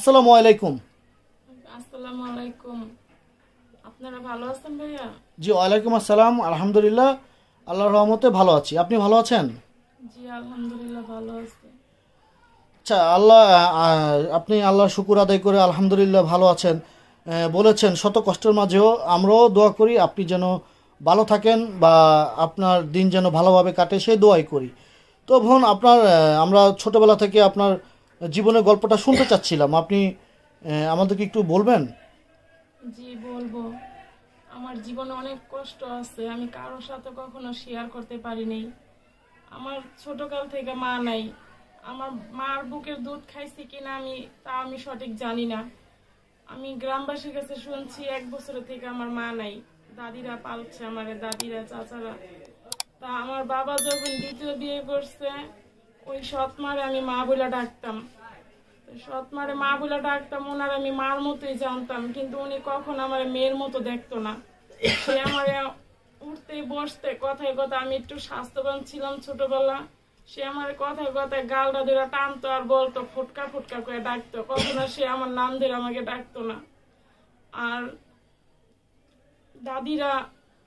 আসসালামু আলাইকুম আসসালামু আলাইকুম আপনারা ভালো আছেন ভাইয়া জি ওয়ালাইকুম আসসালাম আলহামদুলিল্লাহ আল্লাহর রহমতে ভালো আছি আপনি ভালো আছেন জি আলহামদুলিল্লাহ ভালো আছি আচ্ছা আল্লাহ আপনি আল্লাহ শুকুর আদায় করে আলহামদুলিল্লাহ ভালো আছেন বলেছেন শত কষ্টের মাঝেও আমরাও দোয়া করি আপনি যেন ভালো থাকেন বা আপনার দিন যেন ভালোভাবে কাটে সেই দোয়াই করি তো ভন আপনার আমরা ছোটবেলা থেকে আপনার জীবনের গল্পটা শুনতে চাচ্ছিলাম আপনি আমাদেরকে একটু বলবেন জি বলবো আমার জীবনে অনেক কষ্ট আছে আমি কারোর সাথে কখনো শেয়ার করতে পারিনি আমার ছোটকাল থেকে মা নাই আমার মার বুকের দুধ খাইছি কিনা আমি তা আমি সঠিক জানি না আমি গ্রামবাসীর কাছে শুনছি এক বছর থেকে আমার মা নাই দাদিরা পালছে আমার দাদিরা চাচারা তা আমার বাবা যখন দ্বিতীয় বিয়ে করছে ওই সৎ মারে আমি মা বলে ডাকতাম সৎ মারে মা বলে ডাকতাম ওনার আমি মার মতোই জানতাম কিন্তু উনি কখন আমার মেয়ের মতো দেখতো না সে আমার উঠতে বসতে কথায় কথা আমি একটু স্বাস্থ্যবান ছিলাম ছোটবেলা সে আমার কথায় কথায় গালটা ধরে টানতো আর বলতো ফুটকা ফুটকা করে ডাকতো কখনো সে আমার নাম ধরে আমাকে ডাকতো না আর দাদিরা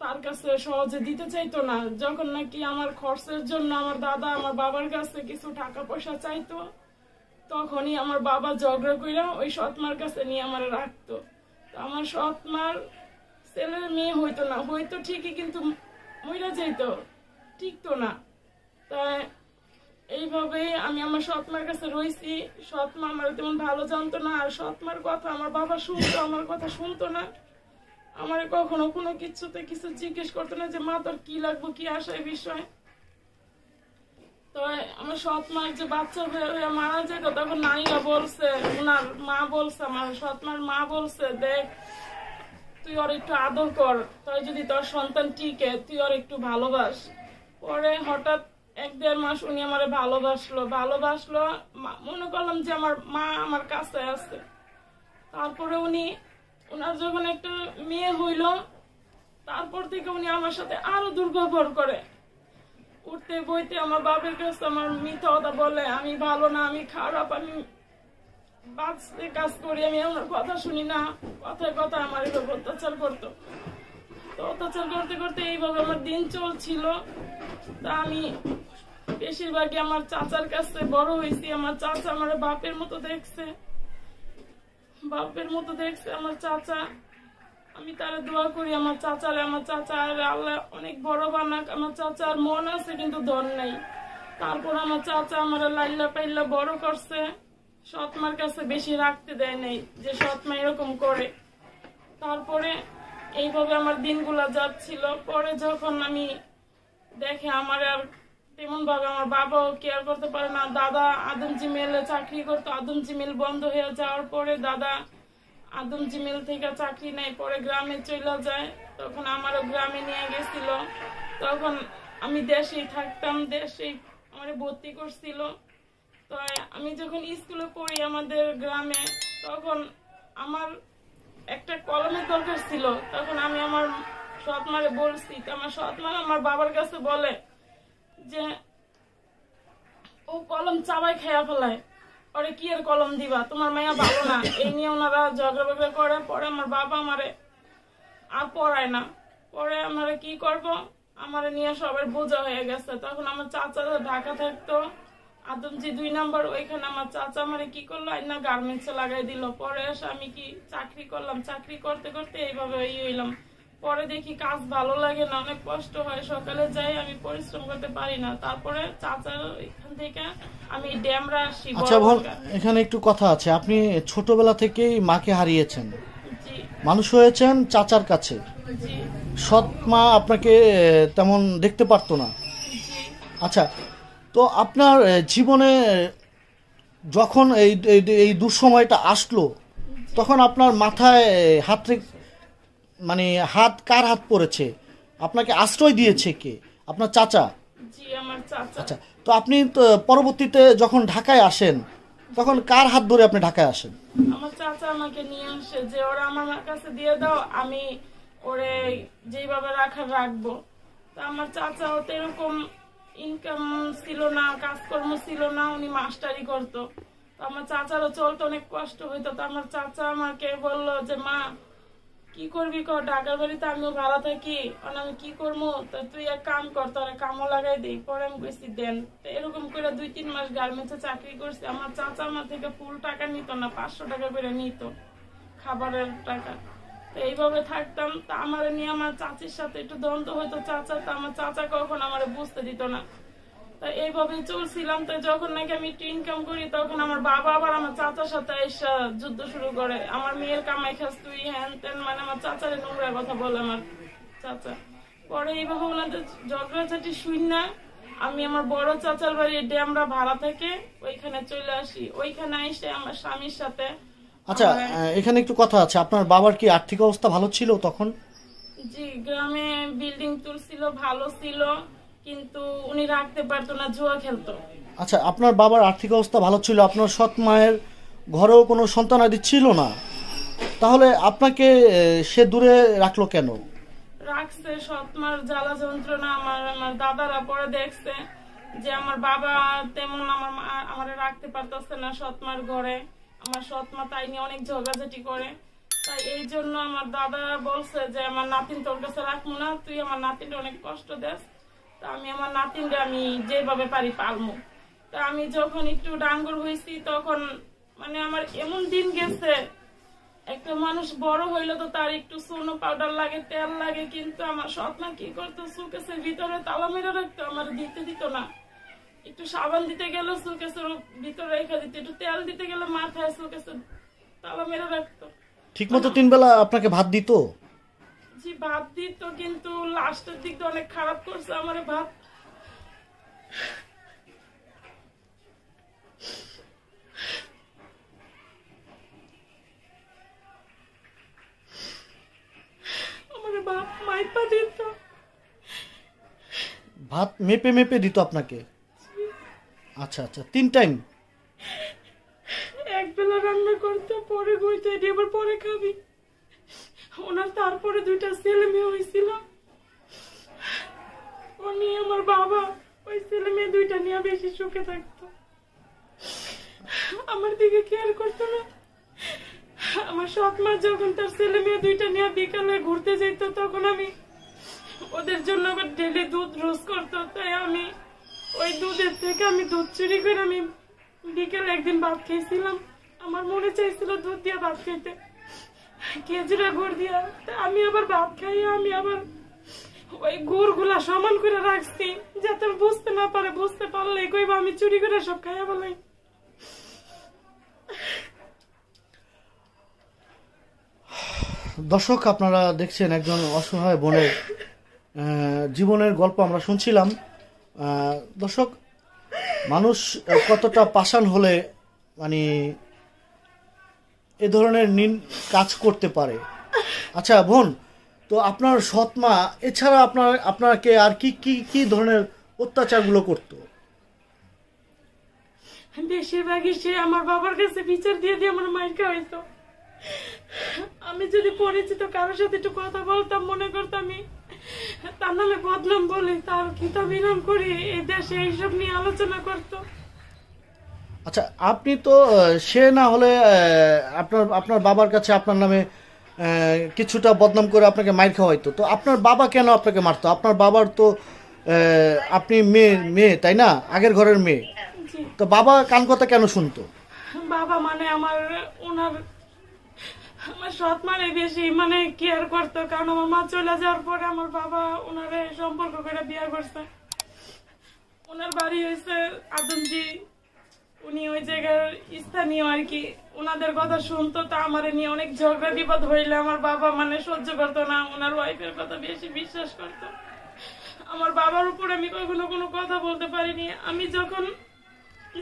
তার কাছে সহজে দিতে চাইতো না যখন নাকি আমার খরচের জন্য আমার দাদা আমার বাবার কাছে কিছু টাকা পয়সা চাইতো তখনই আমার বাবা ঝগড়া করিয়া ওই সৎমার কাছে নিয়ে আমার রাখতো আমার সৎমার ছেলের মেয়ে হইতো না হইতো ঠিকই কিন্তু মহিলা যেত তো না তাই এইভাবে আমি আমার সৎমার কাছে রয়েছি সৎমা আমার তেমন ভালো জানতো না আর সৎমার কথা আমার বাবা শুনতো আমার কথা শুনতো না আমার কখনো কোনো কিছুতে কিছু জিজ্ঞেস করতো না যে মা তোর কি লাগবো কি এই বিষয়ে তো আমার সৎ মার যে বাচ্চা হয়ে মারা যেত তখন নানিরা বলছে ওনার মা বলছে আমার সৎ মার মা বলছে দেখ তুই আর একটু আদর কর তাই যদি তোর সন্তান টিকে তুই আর একটু ভালোবাস পরে হঠাৎ এক দেড় মাস উনি আমারে ভালোবাসলো ভালোবাসলো মনে করলাম যে আমার মা আমার কাছে আছে তারপরে উনি ওনার যখন একটা মেয়ে হইল তারপর থেকে উনি আমার সাথে আরো দুর্ব্যবহার করে উঠতে বইতে আমার বাপের কাছে আমার মিথ্যা কথা বলে আমি ভালো না আমি খারাপ আমি বাঁচতে কাজ করি আমি ওনার কথা শুনি না কথায় কথা আমার এগুলো অত্যাচার করতো তো অত্যাচার করতে করতে এইভাবে আমার দিন চলছিল তা আমি বেশিরভাগই আমার চাচার কাছে বড় হয়েছি আমার চাচা আমার বাপের মতো দেখছে বাপের মতো দেখছে আমার চাচা আমি তারা দোয়া করি আমার চাচারে আমার চাচা আর আল্লাহ অনেক বড় বানাক আমার চাচার মন আছে কিন্তু দর নাই তারপর আমার চাচা আমার লাইল্লা পাইলা বড় করছে সৎমার কাছে বেশি রাখতে দেয় নাই যে সৎমা এরকম করে তারপরে এইভাবে আমার দিনগুলা যাচ্ছিল পরে যখন আমি দেখে আমার আর তেমন ভাবে আমার বাবাও কেয়ার করতে পারে না দাদা আদমজি মেলে চাকরি করতো আদমজি মিল বন্ধ হয়ে যাওয়ার পরে দাদা আদমজি মিল থেকে চাকরি নেয় পরে গ্রামে চলে যায় তখন আমারও গ্রামে নিয়ে গেছিল তখন আমি দেশেই থাকতাম দেশে আমার ভর্তি করছিল তো আমি যখন স্কুলে পড়ি আমাদের গ্রামে তখন আমার একটা কলমের দরকার ছিল তখন আমি আমার সৎমারে বলছি আমার সৎমারে আমার বাবার কাছে বলে যে ও কলম চাবাই খেয়া ফেলায় ওরে কি আর কলম দিবা তোমার মায়া ভালো না এই নিয়ে ওনারা ঝগড়া বগড়া করে পরে আমার বাবা আমারে আর পড়ায় না পরে আমরা কি করব আমার নিয়ে সবাই বোঝা হয়ে গেছে তখন আমার চাচা ঢাকা থাকতো আদমজি দুই নাম্বার ওইখানে আমার চাচা আমারে কি করলো না গার্মেন্টসে লাগাই দিল পরে এসে আমি কি চাকরি করলাম চাকরি করতে করতে এইভাবে ওই হইলাম পরে দেখি কাজ ভালো লাগে না অনেক কষ্ট হয় সকালে যাই আমি পরিশ্রম করতে পারি না তারপরে চাচার এখান থেকে আমি ড্যামরা আসি আচ্ছা বল এখানে একটু কথা আছে আপনি ছোটবেলা থেকেই মাকে হারিয়েছেন মানুষ হয়েছেন চাচার কাছে সৎ মা আপনাকে তেমন দেখতে পারতো না আচ্ছা তো আপনার জীবনে যখন এই এই দুঃসময়টা আসলো তখন আপনার মাথায় হাত মানে হাত কার হাত পড়েছে আপনাকে আশ্রয় দিয়েছে কে আপনার চাচা আচ্ছা তো আপনি পরবর্তীতে যখন ঢাকায় আসেন তখন কার হাত ধরে আপনি ঢাকায় আসেন আমার চাচা আমাকে নিয়ে আসে যে ওরা আমার কাছে দিয়ে দাও আমি ওরে যেইভাবে রাখার রাখবো তা আমার চাচাও তো এরকম ইনকাম ছিল না কাজকর্ম ছিল না উনি মাস্টারি করতো আমার চাচারও চলতো অনেক কষ্ট হইতো তো আমার চাচা আমাকে বলল যে মা কি করবি কর ঢাকার বাড়িতে আমিও ভাড়া থাকি আর আমি কি করবো তো তুই এক কাম কর তোরা কামও লাগাই দিই পরে আমি গেছি দেন তো এরকম করে দুই তিন মাস গার্মেন্টসে চাকরি করছি আমার চাচা আমার থেকে ফুল টাকা নিত না পাঁচশো টাকা করে নিত খাবারের টাকা তো এইভাবে থাকতাম তা আমার নিয়ে আমার চাচির সাথে একটু দ্বন্দ্ব হতো চাচা তো আমার চাচা কখন আমার বুঝতে দিত না এইভাবে চলছিলাম তো যখন নাকি আমি একটু ইনকাম করি তখন আমার বাবা আবার আমার চাচার সাথে এসে যুদ্ধ শুরু করে আমার মেয়ের কামাই খাস তুই হ্যান তেন মানে আমার চাচারে নোংরা কথা বলে আমার চাচা পরে এইভাবে ওনাদের ঝগড়াঝাটি শুন না আমি আমার বড় চাচার বাড়ি আমরা ভাড়া থেকে ওইখানে চলে আসি ওইখানে এসে আমার স্বামীর সাথে আচ্ছা এখানে একটু কথা আছে আপনার বাবার কি আর্থিক অবস্থা ভালো ছিল তখন জি গ্রামে বিল্ডিং তুলছিল ভালো ছিল কিন্তু উনি রাখতে পারতো না জুয়া খেলতো আচ্ছা আপনার বাবার আর্থিক অবস্থা ভালো ছিল আপনার সৎ মায়ের ঘরেও কোনো সন্তানাদি ছিল না তাহলে আপনাকে সে দূরে রাখলো কেন রাখছে সৎ মার জ্বালা যন্ত্রণা আমার আমার দাদারা পরে দেখছে যে আমার বাবা তেমন আমার আমার রাখতে পারতেছে না সৎমার ঘরে আমার সৎ মা তাই নিয়ে অনেক ঝগড়াঝাটি করে তাই এই জন্য আমার দাদা বলছে যে আমার নাতিন তোর কাছে রাখবো না তুই আমার নাতিনটা অনেক কষ্ট দেয় তা আমি আমার নাতিনরে আমি যেভাবে পারি পালমো তা আমি যখন একটু ডাঙ্গর হয়েছি তখন মানে আমার এমন দিন গেছে একটা মানুষ বড় হইলো তো তার একটু সোনো পাউডার লাগে তেল লাগে কিন্তু আমার স্বপ্না কি করতো সুকেসের ভিতরে তালা মেরে রাখতো আমার দিতে দিত না একটু সাবান দিতে গেল সুকেসের ভিতরে রেখে দিত একটু তেল দিতে গেলে মাথায় সুকেসের তালা মেরে রাখতো ঠিক মতো তিন বেলা আপনাকে ভাত দিত জি ভাত দিত কিন্তু লাস্টের দিক দিয়ে অনেক খারাপ করছে আমার ভাত আমার বাপ মাইপা ভাত মেপে মেপে দিত আপনাকে আচ্ছা আচ্ছা তিন টাইম এক বেলা রান্না করতে পরে গুইতে দিয়ে পরে খাবি ওনার তারপরে দুইটা ছেলে মেয়ে হয়েছিল উনি আমার বাবা ওই ছেলে মেয়ে দুইটা নিয়ে বেশি সুখে থাকতো আমার দিকে কেয়ার করতো না আমার সৎ মা যখন তার ছেলে মেয়ে দুইটা নিয়ে বিকালে ঘুরতে যেত তখন আমি ওদের জন্য ডেলি দুধ রোজ করতো তাই আমি ওই দুধের থেকে আমি দুধ চুরি করে আমি বিকেলে একদিন ভাত খেয়েছিলাম আমার মনে চাইছিল দুধ দিয়ে ভাত খেতে কেজিটা গুড় দিয়া আমি আবার ভাত খাই আমি আবার ওই গুড়গুলা সমান করে রাখছি যাতে বুঝতে না পারে বুঝতে পারলে কইবা আমি চুরি করে সব খাইয়া বলাই দর্শক আপনারা দেখছেন একজন অসহায় বোনের জীবনের গল্প আমরা শুনছিলাম দর্শক মানুষ কতটা পাষাণ হলে মানে এ ধরনের কাজ করতে পারে আচ্ছা বোন তো আপনার সৎমা এছাড়া আপনার আপনাকে আর কি কি কি ধরনের অত্যাচারগুলো করতো বেশিরভাগই সে আমার বাবার কাছে বিচার দিয়ে দিয়ে আমার মায়ের হইতো আমি যদি পরিচিত কারোর সাথে একটু কথা বলতাম মনে করতাম তার নামে বদনাম বলি তার কিতাব ইনাম করি এই দেশে এইসব নিয়ে আলোচনা করতো আচ্ছা আপনি তো সে না হলে আপনার আপনার বাবার কাছে আপনার নামে কিছুটা বদনাম করে আপনাকে মায়ের খাওয়া হইতো তো আপনার বাবা কেন আপনাকে মারতো আপনার বাবার তো আপনি মেয়ে মেয়ে তাই না আগের ঘরের মেয়ে তো বাবা কান কথা কেন শুনতো বাবা মানে আমার ওনার আমার সৎ মানে বেশি মানে কেয়ার করতো কারণ আমার মা চলে যাওয়ার পরে আমার বাবা ওনারে সম্পর্ক করে বিয়ে করছে ওনার বাড়ি হয়েছে আদমজি উনি ওই জায়গার স্থানীয় আর কি ওনাদের কথা শুনতো তা আমার নিয়ে অনেক ঝগড়া বিপদ হইলে আমার বাবা মানে সহ্য করতো না ওনার ওয়াইফের কথা বেশি বিশ্বাস করতো আমার বাবার উপর আমি কখনো কোনো কথা বলতে পারিনি আমি যখন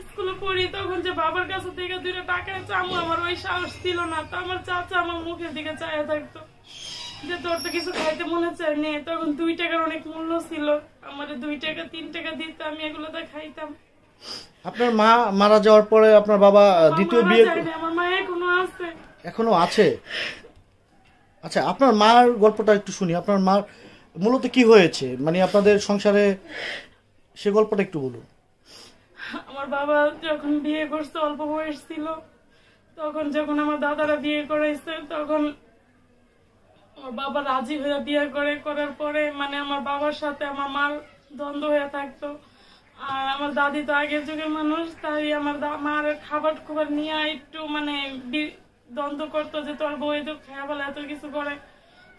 স্কুলে পড়ি তখন যে বাবার কাছে থেকে দুটো টাকা চামু আমার ওই সাহস ছিল না তো আমার চাচা আমার মুখের দিকে চায়া থাকতো যে তোর তো কিছু খাইতে মনে চায় নে তখন দুই টাকার অনেক মূল্য ছিল আমার দুই টাকা তিন টাকা দিত আমি এগুলোতে খাইতাম আপনার মা মারা যাওয়ার পরে আপনার বাবা দ্বিতীয় বিয়ে আমার মা এখনো আছে এখনো আছে আচ্ছা আপনার মার গল্পটা একটু শুনি আপনার মার মূলত কি হয়েছে মানে আপনাদের সংসারে সে গল্পটা একটু বলুন আমার বাবা যখন বিয়ে করছে অল্প বয়স ছিল তখন যখন আমার দাদারা বিয়ে করাইছে তখন আমার বাবা রাজি হয়ে বিয়ে করে করার পরে মানে আমার বাবার সাথে আমার মার দ্বন্দ্ব হয়ে থাকতো আর আমার দাদি তো আগের যুগের মানুষ তাই আমার মার খাবার খাবার নিয়ে একটু মানে দ্বন্দ্ব করতো যে তোর বউ তো খেয়া বলে এত কিছু করে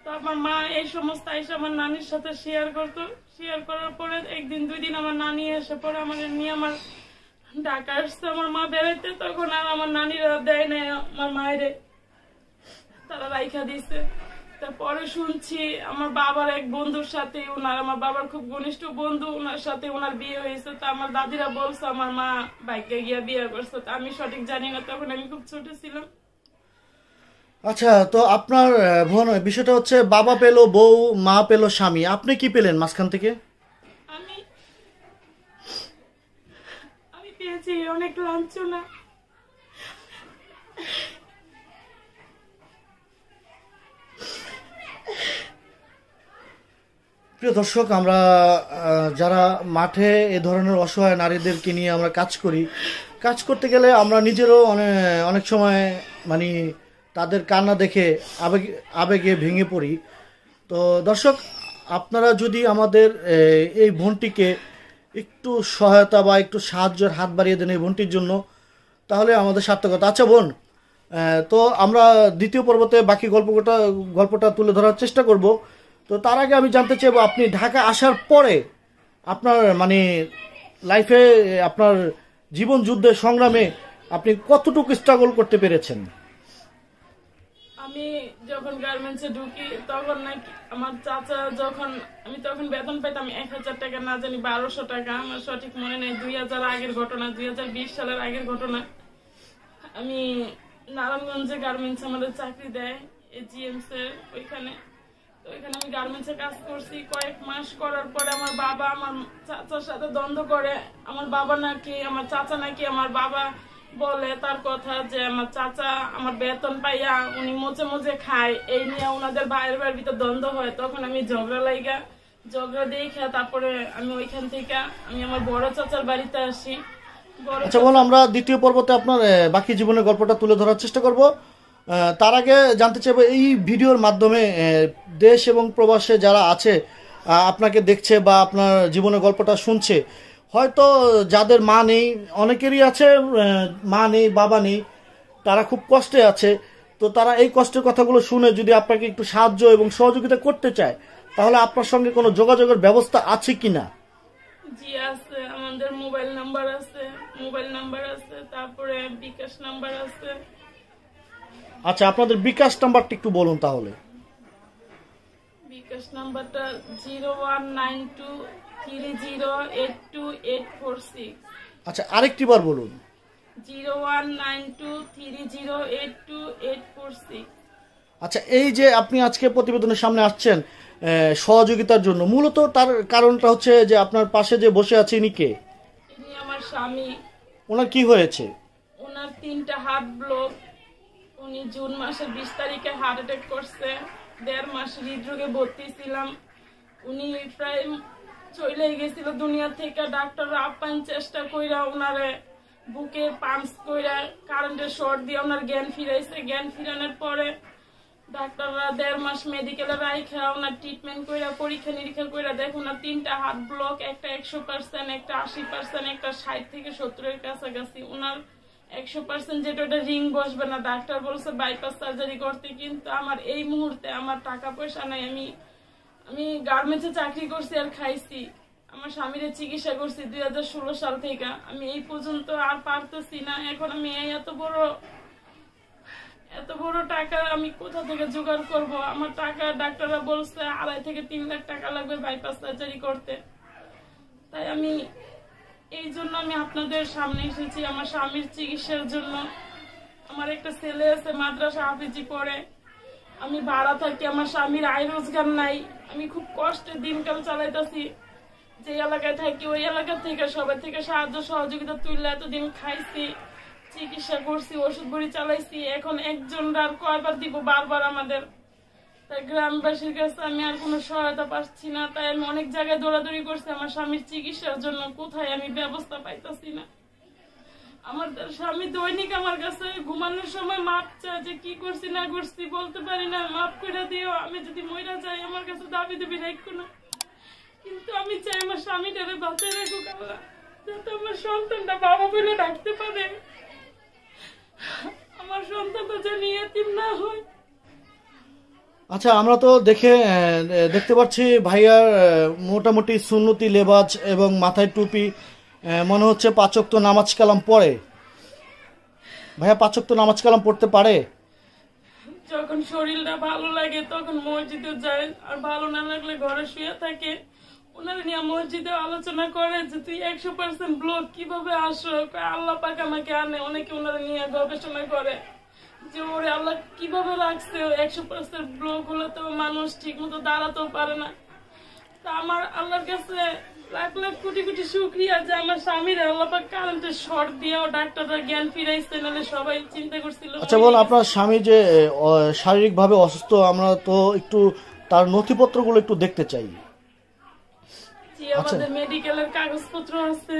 তো আমার মা এই সমস্ত এসে আমার নানির সাথে শেয়ার করতো শেয়ার করার পরে একদিন দুই দিন আমার নানি এসে পরে আমার নিয়ে আমার ডাকা আসতো আমার মা বেরোতে তখন আর আমার নানিরা দেয় না আমার মায়ের তারা রাইখা দিছে তারপরে শুনছি আমার বাবার এক বন্ধুর সাথে ওনার আমার বাবার খুব ঘনিষ্ঠ বন্ধু ওনার সাথে ওনার বিয়ে হয়েছে তো আমার দাদিরা বলছে আমার মা বাইকে গিয়া বিয়ে করছে তো আমি সঠিক জানি না তখন আমি খুব ছোট ছিলাম আচ্ছা তো আপনার ভন বিষয়টা হচ্ছে বাবা পেল বউ মা পেল স্বামী আপনি কি পেলেন মাঝখান থেকে আমি আমি পেয়েছি অনেক লাঞ্ছনা প্রিয় দর্শক আমরা যারা মাঠে এ ধরনের অসহায় নারীদেরকে নিয়ে আমরা কাজ করি কাজ করতে গেলে আমরা নিজেরও অনেক অনেক সময় মানে তাদের কান্না দেখে আবেগ আবেগে ভেঙে পড়ি তো দর্শক আপনারা যদি আমাদের এই বোনটিকে একটু সহায়তা বা একটু সাহায্যের হাত বাড়িয়ে দেন এই বোনটির জন্য তাহলে আমাদের সার্থকতা আচ্ছা বোন তো আমরা দ্বিতীয় পর্বতে বাকি গল্পটা গল্পটা তুলে ধরার চেষ্টা করবো তো তার আগে আমি জানতে চাইবো আপনি ঢাকা আসার পরে আপনার মানে লাইফে আপনার জীবন যুদ্ধে সংগ্রামে আপনি কতটুকু স্ট্রাগল করতে পেরেছেন আমি যখন গার্মেন্টসে ঢুকি তখন নাকি আমার চাচা যখন আমি তখন বেতন পেতাম এক হাজার টাকা না জানি বারোশো টাকা আমার সঠিক মনে নেই দুই হাজার আগের ঘটনা দুই হাজার বিশ সালের আগের ঘটনা আমি নারায়ণগঞ্জে গার্মেন্টস আমাদের চাকরি দেয় এজিএমস এর ওইখানে তো এখানে আমি গার্মেন্টসে কাজ করছি কয়েক মাস করার পরে আমার বাবা আমার চাচার সাথে দ্বন্দ্ব করে আমার বাবা নাকি আমার চাচা নাকি আমার বাবা বলে তার কথা যে আমার চাচা আমার বেতন পাইয়া উনি মোচে মোচে খায় এই নিয়ে ওনাদের বাইরের বাইরের ভিতর দ্বন্দ্ব হয় তখন আমি ঝগড়া লাইগা ঝগড়া দেখা তারপরে আমি ওইখান থেকে আমি আমার বড় চাচার বাড়িতে আসি আচ্ছা বলো আমরা দ্বিতীয় পর্বতে আপনার বাকি জীবনের গল্পটা তুলে ধরার চেষ্টা করবো তার আগে জানতে চাইবো এই ভিডিওর মাধ্যমে দেশ এবং প্রবাসে যারা আছে আপনাকে দেখছে বা আপনার জীবনের গল্পটা শুনছে হয়তো যাদের মা নেই অনেকেরই আছে মা নেই বাবা নেই তারা খুব কষ্টে আছে তো তারা এই কষ্টের কথাগুলো শুনে যদি আপনাকে একটু সাহায্য এবং সহযোগিতা করতে চায় তাহলে আপনার সঙ্গে কোনো যোগাযোগের ব্যবস্থা আছে কি না আমাদের মোবাইল নাম্বার আছে মোবাইল নাম্বার আছে তারপরে বিকাশ নাম্বার আছে আচ্ছা আপনাদের বিকাশ নাম্বারটা একটু বলুন তাহলে বিকাশ নাম্বারটা zero one nine two three zero eight two eight four six আচ্ছা আরেকটি বার বলুন zero one nine two three zero eight two eight four six আচ্ছা এই যে আপনি আজকে প্রতিবেদনের সামনে আসছেন সহযোগিতার জন্য মূলত তার কারণটা হচ্ছে যে আপনার পাশে যে বসে আছে ইনি কে ইনি আমার স্বামী ওনার কি হয়েছে ওনার তিনটা হাত ব্লক উনি জুন মাসের বিশ তারিখে হার্ট অ্যাটাক করছে দেড় মাস হৃদরোগে ভর্তি ছিলাম উনি প্রায় চলে গেছিল দুনিয়া থেকে ডাক্তার আপ্যায়ন চেষ্টা কইরা ওনারে বুকে পাম্পস কইরা কারেন্টের শর্ট দিয়ে ওনার জ্ঞান ফিরাইছে জ্ঞান ফিরানোর পরে ডাক্তাররা দেড় মাস মেডিকেলে রাইখা ওনার ট্রিটমেন্ট কইরা পরীক্ষা নিরীক্ষা কইরা দেখুন ওনার তিনটা হাত ব্লক একটা একশো পার্সেন্ট একটা আশি পার্সেন্ট একটা ষাট থেকে সত্তরের কাছাকাছি ওনার একশো পার্সেন্ট যেটা ওটা রিং বসবে না ডাক্তার বলছে বাইপাস সার্জারি করতে কিন্তু আমার এই মুহূর্তে আমার টাকা পয়সা নাই আমি আমি গার্মেন্টসে চাকরি করছি আর খাইছি আমার স্বামীর চিকিৎসা করছি দুই হাজার ষোলো সাল থেকে আমি এই পর্যন্ত আর পারতেছি না এখন আমি এই এত বড় এত বড় টাকা আমি কোথা থেকে জোগাড় করব আমার টাকা ডাক্তাররা বলছে আড়াই থেকে তিন লাখ টাকা লাগবে বাইপাস সার্জারি করতে তাই আমি এই জন্য আমি আপনাদের সামনে এসেছি আমার স্বামীর চিকিৎসার জন্য আমার একটা ছেলে আছে মাদ্রাসা হাফিজি পড়ে আমি ভাড়া থাকি আমার স্বামীর আয় রোজগার নাই আমি খুব কষ্টে দিনকাল চালাইতেছি যে এলাকায় থাকি ওই এলাকা থেকে সবাই থেকে সাহায্য সহযোগিতা তুললে এতদিন খাইছি চিকিৎসা করছি ওষুধ বড়ি চালাইছি এখন একজন আর কয়বার দিব বারবার আমাদের তাই গ্রামবাসীর কাছে আমি আর কোনো সহায়তা পাচ্ছি না তাই আমি অনেক জায়গায় দৌড়াদৌড়ি করছি আমার স্বামীর চিকিৎসার জন্য কোথায় আমি ব্যবস্থা পাইতাছি না আমার স্বামী দৈনিক আমার কাছে ঘুমানোর সময় মাপ চায় যে কি করছি না করছি বলতে পারি না মাপ করে দিও আমি যদি মইরা যাই আমার কাছে দাবি দাবি রাখবো না কিন্তু আমি চাই আমার স্বামীটারে বাঁচিয়ে রাখো আল্লাহ যাতে আমার সন্তানটা বাবা বলে রাখতে পারে আমার সন্তানটা যেন এতিম না হয় আচ্ছা আমরা তো দেখে দেখতে পাচ্ছি ভাইয়ার মোটামুটি সুন্নতি লেবাজ এবং মাথায় টুপি মনে হচ্ছে পাচক তো নামাজ কালাম পড়ে ভাইয়া পাচক তো নামাজ কালাম পড়তে পারে যখন শরীরটা ভালো লাগে তখন মসজিদে যায় আর ভালো না লাগলে ঘরে শুয়ে থাকে ওনারা নিয়ে মসজিদে আলোচনা করে যে তুই একশো পার্সেন্ট ব্লক কিভাবে আসো আল্লাহ পাক আমাকে আনে অনেকে ওনারা নিয়ে গবেষণা করে যে আল্লাহ কিভাবে রাখছে একশো পার্সেন্ট ব্লক হলে তো মানুষ ঠিক মতো দাঁড়াতেও পারে না তা আমার আল্লাহর কাছে লাখ লাখ কোটি কোটি যে আমার স্বামীর আল্লাপাক কারেন্টের শর্ট দিয়েও ডাক্তাররা জ্ঞান ফিরাইছে সবাই চিন্তা করছিল আচ্ছা বল আপনার স্বামী যে শারীরিকভাবে অসুস্থ আমরা তো একটু তার নথিপত্রগুলো একটু দেখতে চাই জি আচ্ছা। আমাদের মেডিকেলের কাগজপত্র আছে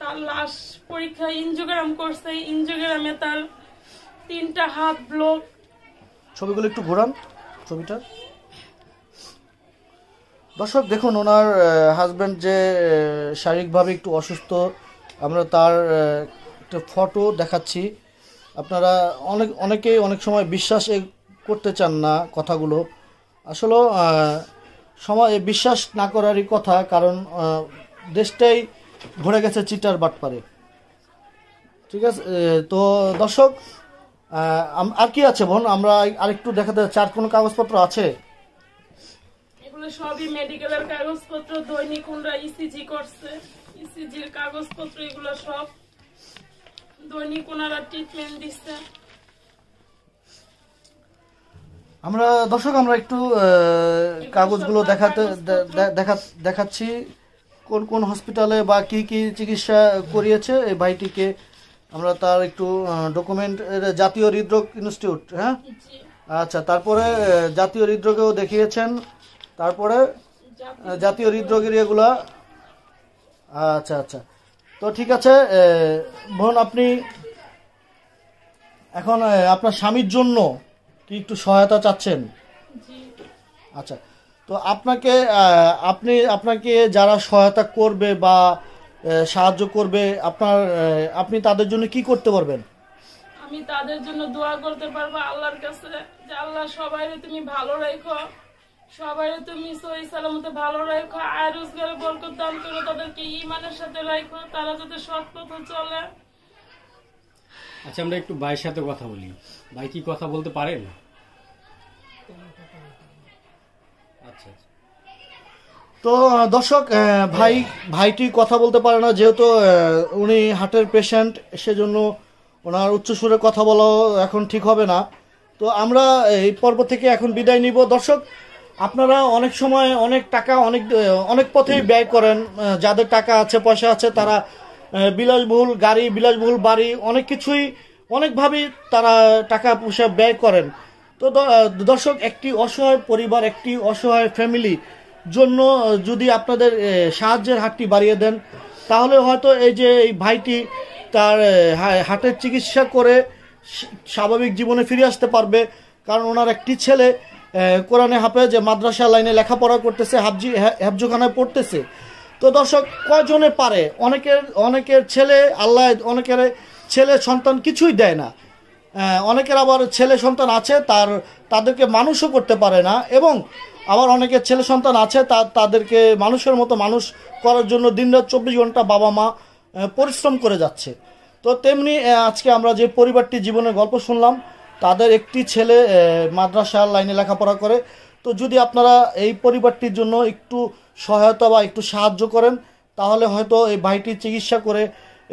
তার লাশ পরীক্ষা ইনজোগ্রাম করছে ইনজোগ্রামে তার তিনটা হাত ব্লক ছবিগুলো একটু ঘোরান ছবিটা দর্শক দেখুন ওনার হাজব্যান্ড যে শারীরিকভাবে একটু অসুস্থ আমরা তার একটা ফটো দেখাচ্ছি আপনারা অনেক অনেকেই অনেক সময় বিশ্বাস করতে চান না কথাগুলো আসলে সময় বিশ্বাস না করারই কথা কারণ দেশটাই ভরে গেছে চিটার বাটপারে ঠিক আছে তো দর্শক আর কি আছে বোন আমরা আরেকটু দেখাতে চার কোন কাগজপত্র আছে এগুলো সবই মেডিকেলের কাগজপত্র দৈনিক ইসিজি e করছে e কাগজপত্র এগুলো সব দৈনিক ট্রিটমেন্ট আমরা দর্শক আমরা একটু কাগজগুলো দেখাতে দেখা দেখাচ্ছি কোন কোন হসপিটালে বা কি কি চিকিৎসা করিয়েছে এই ভাইটিকে আমরা তার একটু ডকুমেন্ট জাতীয় হৃদরোগ ইনস্টিটিউট হ্যাঁ আচ্ছা তারপরে জাতীয় হৃদরোগেও দেখিয়েছেন তারপরে জাতীয় হৃদরোগের ইয়েগুলা আচ্ছা আচ্ছা তো ঠিক আছে বোন আপনি এখন আপনার স্বামীর জন্য কি একটু সহায়তা চাচ্ছেন আচ্ছা তো আপনাকে আপনি আপনাকে যারা সহায়তা করবে বা সাহায্য করবে আপনার আপনি তাদের জন্য কি করতে পারবেন আমি তাদের জন্য দোয়া করতে পারবো আল্লাহর কাছে যে আল্লাহ সবাইরে তুমি ভালো রাখো সবাই তুমি সহি সালামতে ভালো রাখো আয় রোজগারে বরকত দান করো তাদেরকে ইমানের সাথে রাখো তারা যাতে সৎ পথে চলে আচ্ছা আমরা একটু ভাইয়ের সাথে কথা বলি ভাই কি কথা বলতে পারেন আচ্ছা আচ্ছা তো দর্শক ভাই ভাইটি কথা বলতে পারে না যেহেতু উনি হার্টের পেশেন্ট সেজন্য ওনার উচ্চ সুরে কথা বলা এখন ঠিক হবে না তো আমরা এই পর্ব থেকে এখন বিদায় নিব দর্শক আপনারা অনেক সময় অনেক টাকা অনেক অনেক পথেই ব্যয় করেন যাদের টাকা আছে পয়সা আছে তারা বিলাসবহুল গাড়ি বিলাসবহুল বাড়ি অনেক কিছুই অনেকভাবেই তারা টাকা পয়সা ব্যয় করেন তো দর্শক একটি অসহায় পরিবার একটি অসহায় ফ্যামিলি জন্য যদি আপনাদের সাহায্যের হাতটি বাড়িয়ে দেন তাহলে হয়তো এই যে এই ভাইটি তার হাটের চিকিৎসা করে স্বাভাবিক জীবনে ফিরে আসতে পারবে কারণ ওনার একটি ছেলে কোরআনে হাফে যে মাদ্রাসা লাইনে লেখাপড়া করতেছে হাবজি হ্যাবজোখানায় পড়তেছে তো দর্শক কজনে পারে অনেকের অনেকের ছেলে আল্লাহ অনেকের ছেলে সন্তান কিছুই দেয় না অনেকের আবার ছেলে সন্তান আছে তার তাদেরকে মানুষও করতে পারে না এবং আবার অনেকের ছেলে সন্তান আছে তা তাদেরকে মানুষের মতো মানুষ করার জন্য দিন রাত চব্বিশ ঘন্টা বাবা মা পরিশ্রম করে যাচ্ছে তো তেমনি আজকে আমরা যে পরিবারটি জীবনের গল্প শুনলাম তাদের একটি ছেলে মাদ্রাসার লাইনে লেখাপড়া করে তো যদি আপনারা এই পরিবারটির জন্য একটু সহায়তা বা একটু সাহায্য করেন তাহলে হয়তো এই ভাইটির চিকিৎসা করে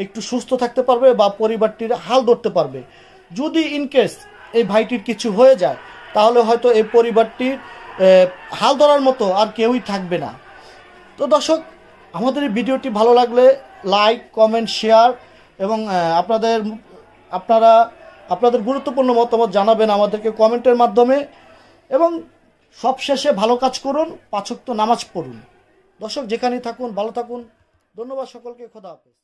একটু সুস্থ থাকতে পারবে বা পরিবারটির হাল ধরতে পারবে যদি ইনকেস এই ভাইটির কিছু হয়ে যায় তাহলে হয়তো এই পরিবারটির হাল ধরার মতো আর কেউই থাকবে না তো দর্শক আমাদের এই ভিডিওটি ভালো লাগলে লাইক কমেন্ট শেয়ার এবং আপনাদের আপনারা আপনাদের গুরুত্বপূর্ণ মতামত জানাবেন আমাদেরকে কমেন্টের মাধ্যমে এবং সবশেষে ভালো কাজ করুন তো নামাজ পড়ুন দর্শক যেখানেই থাকুন ভালো থাকুন ধন্যবাদ সকলকে খোদা হাফেজ